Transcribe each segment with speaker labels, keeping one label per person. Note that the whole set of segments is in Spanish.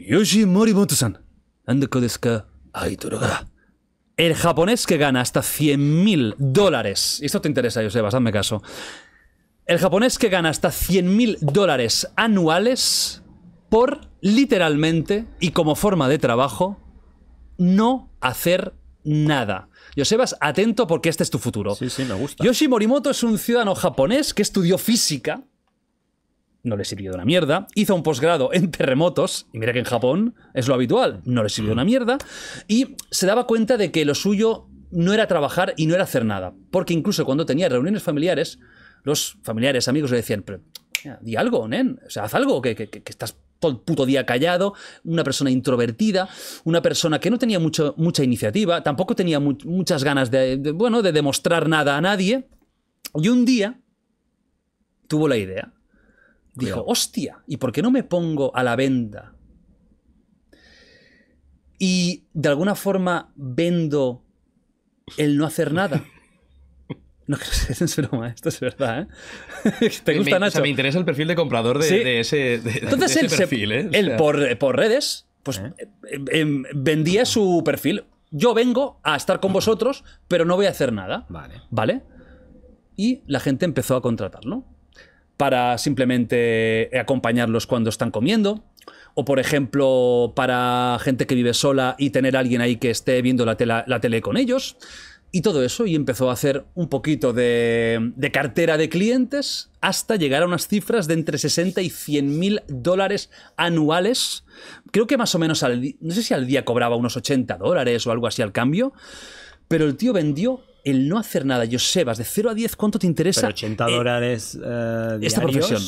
Speaker 1: Yoshi Morimoto-san, El japonés que gana hasta 100.000 dólares, Y esto te interesa, Joseba, hazme caso. El japonés que gana hasta 100.000 dólares anuales por, literalmente, y como forma de trabajo, no hacer nada. Yosebas, atento porque este es tu futuro. Sí, sí, me gusta. Yoshi Morimoto es un ciudadano japonés que estudió física no le sirvió de una mierda. Hizo un posgrado en terremotos, y mira que en Japón es lo habitual, no le sirvió de una mierda. Y se daba cuenta de que lo suyo no era trabajar y no era hacer nada. Porque incluso cuando tenía reuniones familiares, los familiares, amigos le decían, pero di algo, nen, o sea, haz algo, que, que, estás todo el puto día callado, una persona introvertida, una persona que no tenía mucho, mucha iniciativa, tampoco tenía muchas ganas de, bueno, de demostrar nada a nadie. Y un día tuvo la idea Dijo, hostia, ¿y por qué no me pongo a la venda? Y de alguna forma vendo el no hacer nada. No, que no es broma, esto es verdad, ¿eh? ¿Te gusta, me, me interesa el perfil de comprador de, ese, Entonces él, perfil, por, redes, pues ¿Eh? Eh, em, vendía su perfil. Yo vengo a estar con vosotros, pero no voy a hacer nada. Vale. ¿Vale? Y la gente empezó a contratarlo para simplemente acompañarlos cuando están comiendo. O, por ejemplo, para gente que vive sola y tener alguien ahí que esté viendo la, tele con ellos. Y todo eso, y empezó a hacer un poquito de, cartera de clientes hasta llegar a unas cifras de entre 60 y 100 mil dólares anuales. Creo que más o menos al no sé si al día cobraba unos 80 dólares o algo así al cambio, pero el tío vendió el no hacer nada, yo vas de 0 a 10, ¿cuánto te interesa? 80 eh, dólares eh, esta profesión.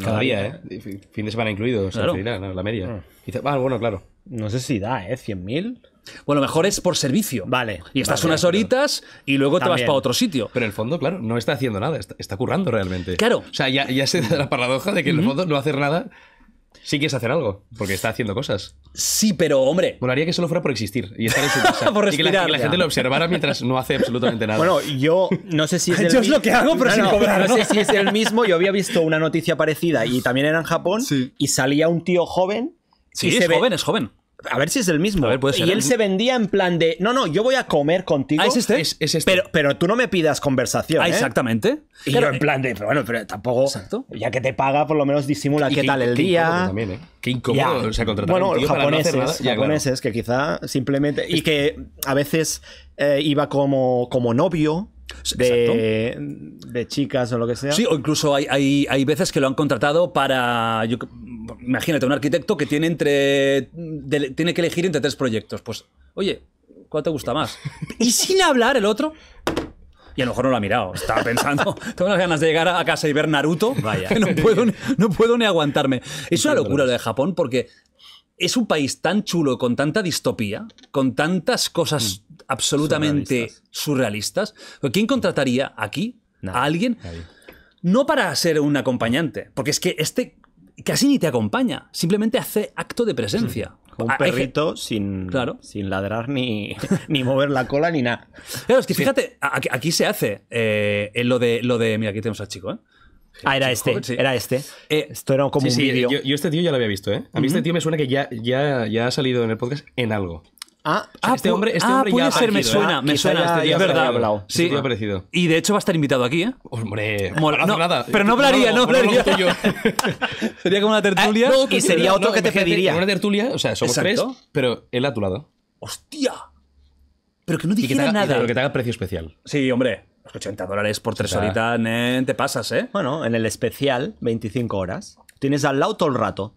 Speaker 1: Cada día,
Speaker 2: ¿eh? Fin de semana incluido, la media. Ah. Ah, bueno, claro. No sé si da, ¿eh? 100.000. Bueno, mejor es por servicio. Vale. Y estás unas horitas y luego te vas para otro sitio. Pero en el fondo, claro, no está haciendo nada, está, currando realmente. Claro. O sea, ya, ya se da la paradoja de que en el fondo no hacer nada Sí quieres hacer algo, porque está haciendo cosas. Sí, pero hombre. Volaría que solo fuera por existir y estar en su casa. por respirar, que la, gente lo observara mientras no hace absolutamente nada. Bueno,
Speaker 3: yo no sé si es. El yo es lo que hago, pero no, sé si es el mismo. Yo había visto una noticia parecida y también era en Japón y salía un tío joven. Sí, es joven,
Speaker 1: es joven. A ver si es el mismo. Y él se
Speaker 3: vendía en plan de, no, no, yo voy a comer contigo. Ah, este? es este. Pero, pero tú no me pidas conversación. Ah, ¿eh? exactamente. Pero en eh, plan de, pero bueno, pero tampoco. Exacto. Ya que te paga, por lo menos disimula qué, tal el día. Qué incómodo. se ha contratado bueno, un japonés japoneses, japoneses que quizá simplemente. Y que a veces eh, iba como, como novio. De, de, chicas o lo que sea. Sí,
Speaker 1: o incluso hay, hay, hay veces que lo han contratado para, imagínate, un arquitecto que tiene, entre, tiene que elegir entre tres proyectos. Pues, oye, ¿cuál te gusta más? Y sin hablar el otro... Y a lo mejor no lo ha mirado. Estaba pensando, tengo las ganas de llegar a casa y ver Naruto. Vaya. no puedo, ni, aguantarme. Es una locura lo de Japón porque es un país tan chulo, con tanta distopía, con tantas cosas mm. absolutamente surrealistas. ¿Quién contrataría aquí a alguien? No para ser un acompañante, porque es que este casi ni te acompaña, simplemente hace acto de presencia. Un ah, perrito sin, sin ladrar ni, ni mover la cola ni nada. pero es que fíjate, aquí, se hace en eh, lo, de, lo de. Mira, aquí tenemos al chico, ¿eh? Ah, era este, era este.
Speaker 2: Eh, Esto era como un vídeo. Yo,
Speaker 1: yo, este tío ya lo había visto, ¿eh? A mí este
Speaker 2: tío me suena que ya, ya, ya ha salido en el podcast en algo.
Speaker 1: Ah, ah, este hombre, este ah, hombre puede ser, me ¿eh? suena, me suena. este día, es verdad. Sí, ha parecido. Y de hecho va a estar invitado aquí, ¿eh? Hombre, no, Pero no hablaría, no hablaría. sería como una ah, tertulia. y sería otro que te pediría. Una
Speaker 2: tertulia, o sea, somos tres,
Speaker 1: pero él a tu lado. ¡Hostia! Pero que no dijera que nada. Pero que te haga precio especial. Sí, hombre. 80 dólares por tres horitas, te pasas, ¿eh? Bueno, en el especial, 25 horas. Tienes al lado todo el rato.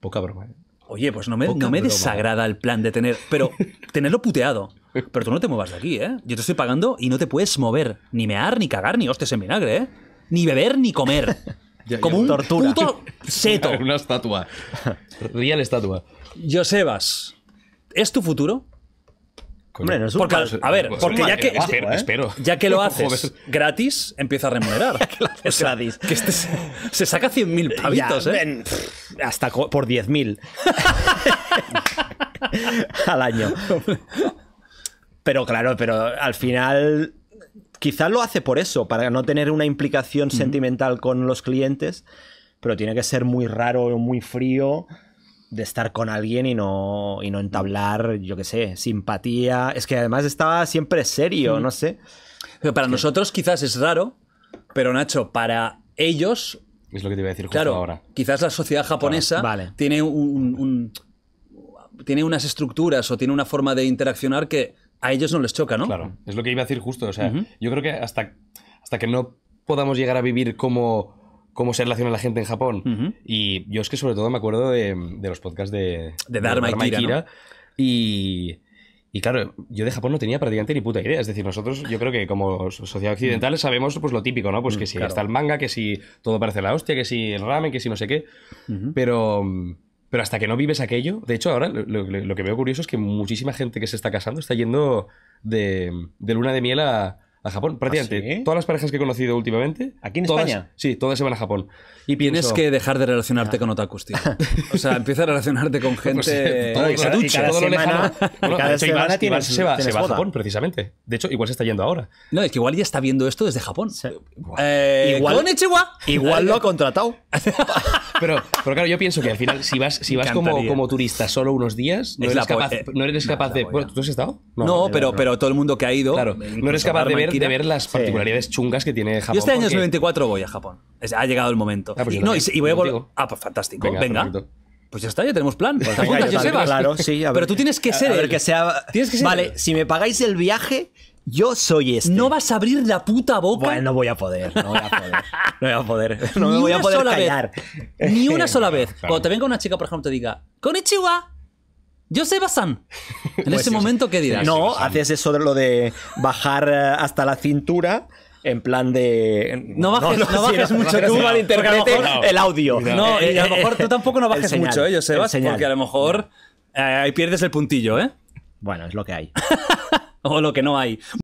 Speaker 1: Poca broma, ¿eh? Oye, pues no me, desagrada el plan de tener, pero tenerlo puteado. Pero tú no te muevas de aquí, ¿eh? Yo te estoy pagando y no te puedes mover, ni mear, ni cagar, ni hostes en vinagre, ¿eh? Ni beber, ni comer. Como un torturito puto seto. Una estatua. Real estatua. Josebas, ¿es tu futuro? Hombre, no es un a ver, pues porque ya que, este- ya que lo haces gratis, empieza a remunerar. que gratis. Que este se, saca 100.000 pavitos, ¿eh? hasta por 10.000
Speaker 3: al año. Pero claro, pero al final quizás lo hace por eso, para no tener una implicación sentimental con los clientes, pero tiene que ser muy raro o muy frío de estar con alguien y no, y no entablar, yo qué sé, simpatía. Es que además estaba siempre serio, no
Speaker 1: sé. para nosotros quizás es raro, pero Nacho, para ellos
Speaker 2: es lo que te iba a decir justo claro, ahora.
Speaker 1: Quizás la sociedad japonesa tiene, un, tiene unas estructuras o tiene una forma de interaccionar que a ellos no les choca, ¿no? Claro, es lo que iba a decir justo. O sea, yo creo que hasta, hasta que no podamos llegar a vivir como cómo
Speaker 2: se relaciona la gente en Japón. Y yo es que sobre todo me acuerdo de, los podcasts de, de Dharma, y Kira. y y claro, yo de Japón no tenía prácticamente ni puta idea. Es decir, nosotros, yo creo que como sociedad occidental mm. sabemos pues lo típico, ¿no? Pues que mm, si hasta está el manga, que si todo parece la hostia, que si el ramen, que si no sé qué. Pero. Pero hasta que no vives aquello, de hecho ahora lo, que veo curioso es que muchísima gente que se está casando está yendo de, de luna de miel a, a Japón. Prácticamente ¿Ah, todas las parejas que he conocido últimamente. ¿Aquí en España? Sí, todas se van a Japón.
Speaker 1: Y Tienes que dejar de relacionarte con otakus, tío. O sea, empieza a relacionarte con gente. todo, semana, se va, se va a Japón, precisamente. De hecho, igual se está yendo ahora. No, es que igual ya está viendo esto desde Japón. Eh, igual, igual lo ha contratado. Pero, claro, yo pienso que al final, si vas, si vas como, como turista solo unos días, no, eres capaz, eh,
Speaker 2: no de. ¿Tú has estado? No, pero, pero todo
Speaker 1: el mundo que ha ido. no eres capaz de ver, ver las particularidades chungas que tiene Japón. Yo este año voy a Japón. Ha llegado el momento. Ah, pues y, voy a volver. Ah, pues fantástico. Venga. Pues ya está, ya tenemos plan. sí, Pero tú tienes que ser. el que sea. Vale,
Speaker 3: si me pagáis el viaje, yo
Speaker 1: soy este. No vas a abrir la puta boca. Bueno, no voy a poder, no voy a poder. No voy a poder. No me voy a poder callar. ni una sola vez. Cuando te venga una chica, por ejemplo, te diga, Konichiwa. Yo soy Basan. Pues en ese momento, ¿qué dirás? No, haces
Speaker 3: eso de lo de bajar eh, hasta la cintura. En plan de. No bajes, no, no, bajes mucho el audio. No, y a lo mejor tú tampoco no bajes mucho, ¿eh, Joseba? Porque a lo
Speaker 1: mejor eh, ahí pierdes el puntillo, ¿eh? Bueno, es lo que hay. o lo que no hay.